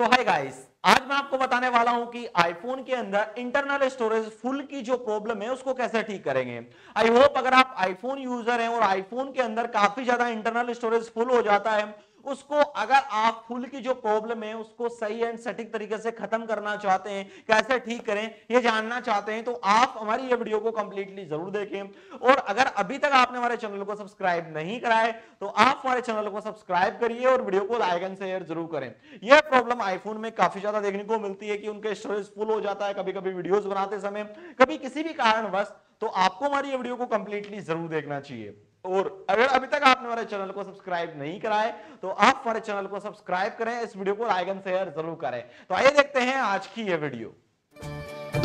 सो hi guys आज मैं आपको बताने वाला हूं कि आईफोन के अंदर इंटरनल स्टोरेज फुल की जो प्रॉब्लम है उसको कैसे ठीक करेंगे आई होप अगर आप आईफोन यूजर हैं और आईफोन के अंदर काफी ज्यादा इंटरनल स्टोरेज फुल हो जाता है उसको अगर आप फूल की जो प्रॉब्लम है उसको सही एंड सटीक तरीके से खत्म करना चाहते हैं कैसे ठीक करें ये जानना चाहते हैं तो आप हमारी ये वीडियो को कंप्लीटली जरूर देखें और अगर अभी तक आपने हमारे चैनल को सब्सक्राइब नहीं कराए तो आप हमारे चैनल को सब्सक्राइब करिए और वीडियो को लाइक एंड शेयर जरूर करें यह प्रॉब्लम आईफोन में काफी ज्यादा देखने को मिलती है कि उनके स्टोरेज फुल हो जाता है कभी कभी वीडियोज बनाते समय कभी किसी भी कारणवश तो आपको हमारी ये वीडियो को कंप्लीटली जरूर देखना चाहिए और अगर अभी तक आपने हमारे चैनल को सब्सक्राइब नहीं कराए तो आप हमारे चैनल को सब्सक्राइब करें इस वीडियो को लाइक एंड शेयर जरूर करें तो आइए देखते हैं आज की ये वीडियो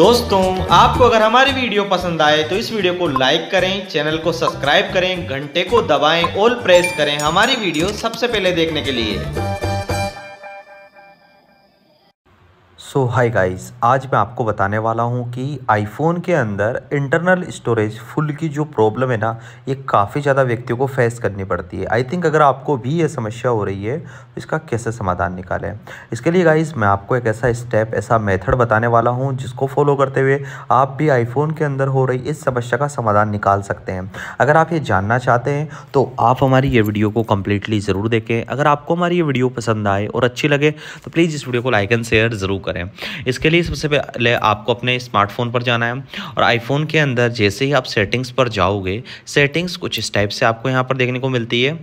दोस्तों आपको अगर हमारी वीडियो पसंद आए तो इस वीडियो को लाइक करें चैनल को सब्सक्राइब करें घंटे को दबाएं ऑल प्रेस करें हमारी वीडियो सबसे पहले देखने के लिए सो हाय गाइस आज मैं आपको बताने वाला हूँ कि आईफोन के अंदर इंटरनल स्टोरेज फुल की जो प्रॉब्लम है ना ये काफ़ी ज़्यादा व्यक्तियों को फेस करनी पड़ती है आई थिंक अगर आपको भी ये समस्या हो रही है तो इसका कैसे समाधान निकालें इसके लिए गाइस मैं आपको एक ऐसा स्टेप ऐसा मेथड बताने वाला हूँ जिसको फॉलो करते हुए आप भी आईफोन के अंदर हो रही इस समस्या का समाधान निकाल सकते हैं अगर आप ये जानना चाहते हैं तो आप हमारी ये वीडियो को कम्प्लीटली ज़रूर देखें अगर आपको हमारी ये वीडियो पसंद आए और अच्छी लगे तो प्लीज़ इस वीडियो को लाइक एंड शेयर ज़रूर करें करें इसके लिए सबसे पहले आपको अपने स्मार्टफोन पर जाना है और आईफोन के अंदर जैसे ही आप सेटिंग्स पर जाओगे सेटिंग्स कुछ इस टाइप से आपको यहाँ पर देखने को मिलती है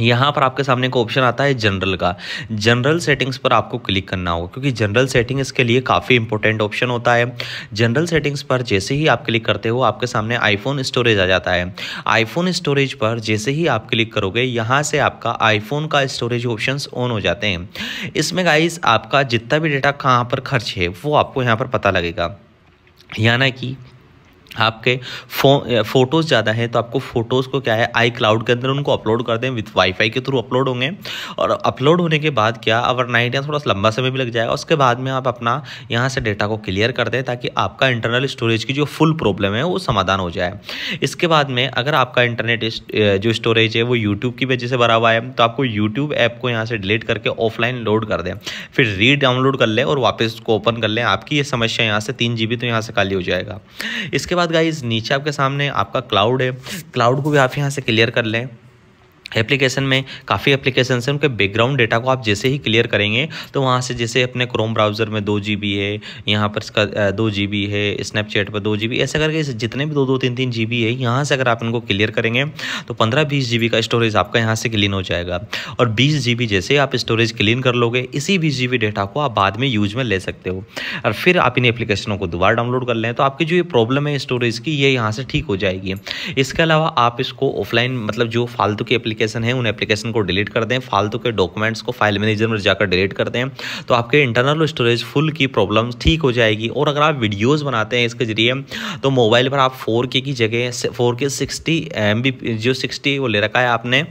यहाँ पर आपके सामने एक ऑप्शन आता है जनरल का जनरल सेटिंग्स पर आपको क्लिक करना होगा क्योंकि जनरल सेटिंग इसके लिए काफ़ी इंपॉर्टेंट ऑप्शन होता है जनरल सेटिंग्स पर जैसे ही आप क्लिक करते हो आपके सामने आईफोन स्टोरेज आ जाता है आईफोन स्टोरेज पर जैसे ही आप क्लिक करोगे यहाँ से आपका आईफोन का स्टोरेज ऑप्शन ऑन हो जाते हैं इसमें गाइज आपका जितना भी डेटा कहाँ पर खर्च है वो आपको यहाँ पर पता लगेगा यानी कि आपके फो फोटोज़ ज़्यादा हैं तो आपको फ़ोटोज़ को क्या है आई क्लाउड के अंदर उनको अपलोड कर दें विद वाईफाई के थ्रू अपलोड होंगे और अपलोड होने के बाद क्या अवर नाइट या थोड़ा लंबा समय भी लग जाएगा उसके बाद में आप अपना यहाँ से डेटा को क्लियर कर दें ताकि आपका इंटरनल स्टोरेज की जो फुल प्रॉब्लम है वो समाधान हो जाए इसके बाद में अगर आपका इंटरनेट जो स्टोरेज है वो यूट्यूब की वजह से भरा हुआ है तो आपको यूट्यूब ऐप को यहाँ से डिलीट करके ऑफलाइन लोड कर दें फिर री डाउनलोड कर लें और वापस उसको ओपन कर लें आपकी ये समस्या यहाँ से तीन जी तो यहाँ से खाली हो जाएगा इसके बाद बाद गाइज नीचे आपके सामने आपका क्लाउड है क्लाउड को भी आप यहाँ से क्लियर कर लें एप्लीकेशन में काफ़ी एप्लीकेशन है उनके बैकग्राउंड डेटा को आप जैसे ही क्लियर करेंगे तो वहाँ से जैसे अपने क्रोम ब्राउज़र में दो जी है यहाँ पर इसका दो जी है स्नैपचैट पर दो जी ऐसा करके जितने भी दो दो तीन तीन जी है यहाँ से अगर आप इनको क्लियर करेंगे तो पंद्रह बीस जी का स्टोरेज आपका यहाँ से क्लीन हो जाएगा और बीस जी जैसे आप स्टोरेज क्लीन कर लोगे इसी बीस जी डेटा को आप बाद में यूज में ले सकते हो और फिर आप इन एप्लीकेशनों को दोबारा डाउनलोड कर लें तो आपकी जो ये प्रॉब्लम है स्टोरेज की ये यहाँ से ठीक हो जाएगी इसके अलावा आप इसको ऑफलाइन मतलब जो फालतू की एप्लीकेशन एप्लीकेशन है उन एप्लीकेशन को डिलीट कर दें फालतू के डॉक्यूमेंट्स को फाइल मैनेजर में जाकर डिलीट कर दें तो आपके इंटरनल स्टोरेज फुल की प्रॉब्लम ठीक हो जाएगी और अगर आप वीडियोज़ बनाते हैं इसके जरिए तो मोबाइल पर आप फोर की जगह फोर के सिक्सटी एम जो सिक्सटी वो ले रखा है आपने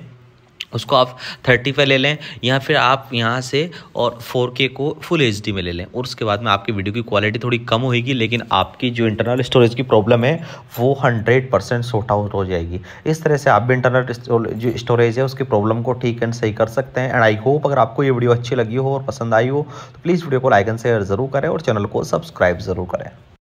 उसको आप थर्टी पर ले लें या फिर आप यहाँ से और फोर के को फुल एच में ले लें और उसके बाद में आपकी वीडियो की क्वालिटी थोड़ी कम होगी लेकिन आपकी जो इंटरनल स्टोरेज की प्रॉब्लम है वो हंड्रेड परसेंट सॉर्ट आउट हो जाएगी इस तरह से आप भी इंटरनल जो स्टोरेज है उसकी प्रॉब्लम को ठीक एंड सही कर सकते हैं एंड आई होप अगर आपको ये वीडियो अच्छी लगी हो और पसंद आई हो तो प्लीज़ वीडियो को लाइक एंड शेयर ज़रूर करें और चैनल को सब्सक्राइब ज़रूर करें